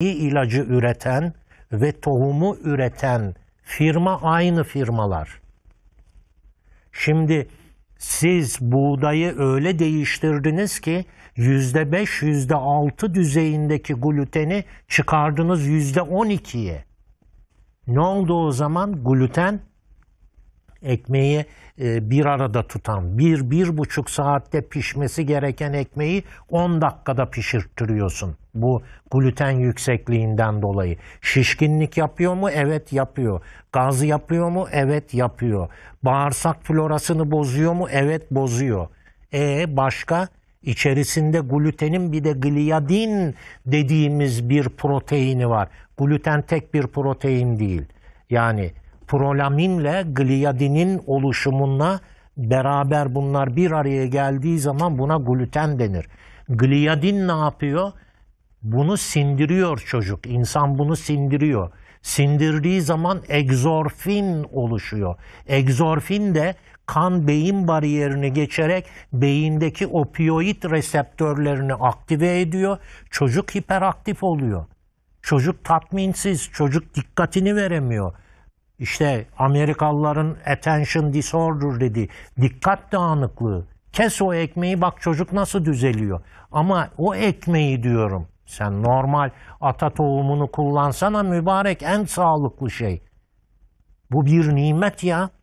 ilacı üreten ve tohumu üreten firma aynı firmalar. Şimdi siz buğdayı öyle değiştirdiniz ki yüzde beş, yüzde altı düzeyindeki gluteni çıkardınız yüzde on ikiye. Ne oldu o zaman? Gluten ekmeği e, bir arada tutan, bir, bir buçuk saatte pişmesi gereken ekmeği 10 dakikada pişirttiriyorsun. Bu gluten yüksekliğinden dolayı. Şişkinlik yapıyor mu? Evet yapıyor. Gaz yapıyor mu? Evet yapıyor. Bağırsak florasını bozuyor mu? Evet bozuyor. E başka? içerisinde glutenin bir de gliadin dediğimiz bir proteini var. Gluten tek bir protein değil. Yani prolaminle gliadinin oluşumuna beraber bunlar bir araya geldiği zaman buna gluten denir. Gliadin ne yapıyor? Bunu sindiriyor çocuk. İnsan bunu sindiriyor. Sindirdiği zaman egzorfin oluşuyor. Egzorfin de kan beyin bariyerini geçerek beyindeki opioid reseptörlerini aktive ediyor. Çocuk hiperaktif oluyor. Çocuk tatminsiz, çocuk dikkatini veremiyor. İşte Amerikalıların attention disorder dedi. Dikkat dağınıklığı. Kes o ekmeği bak çocuk nasıl düzeliyor. Ama o ekmeği diyorum. Sen normal ata tohumunu kullansana mübarek en sağlıklı şey. Bu bir nimet ya.